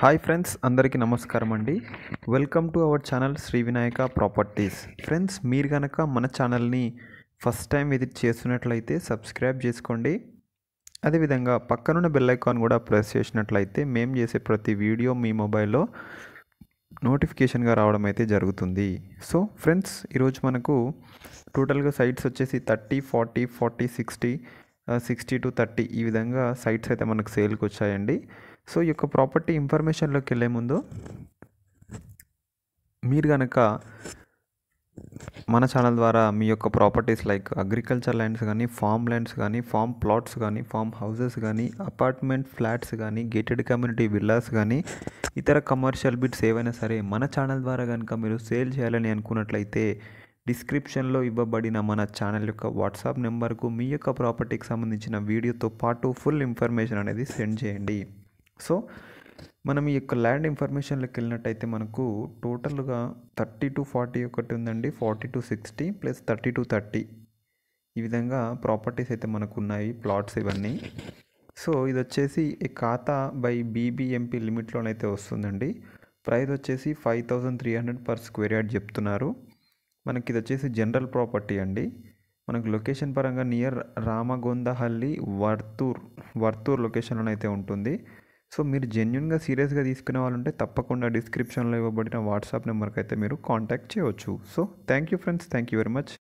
hi friends అందరికీ నమస్కారం అండి welcome to our channel Shri Vinayaka properties friends మీరు కనుక మన ఛానల్ని ఫస్ట్ టైం విజిట్ చేస్తున్నట్లయితే సబ్స్క్రైబ్ చేసుకోండి అదేవిధంగా పక్కనున్న బెల్ ఐకాన్ కూడా ప్రెస్ చేసినట్లయితే మేము చేసే ప్రతి వీడియో మీ మొబైల్లో నోటిఫికేషన్గా రావడం అయితే జరుగుతుంది సో ఫ్రెండ్స్ ఈరోజు మనకు టోటల్గా సైట్స్ వచ్చేసి thirty forty forty sixty sixty to thirty ఈ విధంగా సైట్స్ అయితే మనకు సేల్కి వచ్చాయండి సో ఈ యొక్క ప్రాపర్టీ ఇన్ఫర్మేషన్లోకి వెళ్ళే ముందు మీరు కనుక మన ఛానల్ ద్వారా మీ యొక్క ప్రాపర్టీస్ లైక్ అగ్రికల్చర్ ల్యాండ్స్ కానీ ఫామ్ ల్యాండ్స్ కానీ ఫామ్ ప్లాట్స్ కానీ ఫామ్ హౌసెస్ కానీ అపార్ట్మెంట్ ఫ్లాట్స్ కానీ గేటెడ్ కమ్యూనిటీ విల్లాస్ కానీ ఇతర కమర్షియల్ బిట్స్ ఏవైనా సరే మన ఛానల్ ద్వారా కనుక మీరు సేల్ చేయాలని అనుకున్నట్లయితే డిస్క్రిప్షన్లో ఇవ్వబడిన మన ఛానల్ యొక్క వాట్సాప్ నెంబర్కు మీ యొక్క ప్రాపర్టీకి సంబంధించిన వీడియోతో పాటు ఫుల్ ఇన్ఫర్మేషన్ అనేది సెండ్ చేయండి సో మనం ఈ యొక్క ల్యాండ్ ఇన్ఫర్మేషన్లోకి వెళ్ళినట్టయితే మనకు టోటల్గా థర్టీ టు ఫార్టీ ఒకటి ఉందండి forty to sixty plus thirty to thirty ఈ విధంగా ప్రాపర్టీస్ అయితే మనకు ఉన్నాయి ప్లాట్స్ ఇవన్నీ సో ఇది వచ్చేసి ఖాతా బై బీబీఎంపీ లిమిట్లోనైతే వస్తుందండి ప్రైస్ వచ్చేసి five thousand three hundred per square yard చెప్తున్నారు మనకి ఇది వచ్చేసి జనరల్ ప్రాపర్టీ అండి మనకు లొకేషన్ పరంగా నియర్ రామగొందహల్లి వర్తూర్ వర్తూర్ లొకేషన్లో అయితే ఉంటుంది సో మీరు జెన్యున్గా సీరియస్గా తీసుకునే వాళ్ళు ఉంటే తప్పకుండా డిస్క్రిప్షన్లో ఇవ్వబడిన వాట్సాప్ నెంబర్కి అయితే మీరు కాంటాక్ట్ చేయవచ్చు so thank you friends thank you very much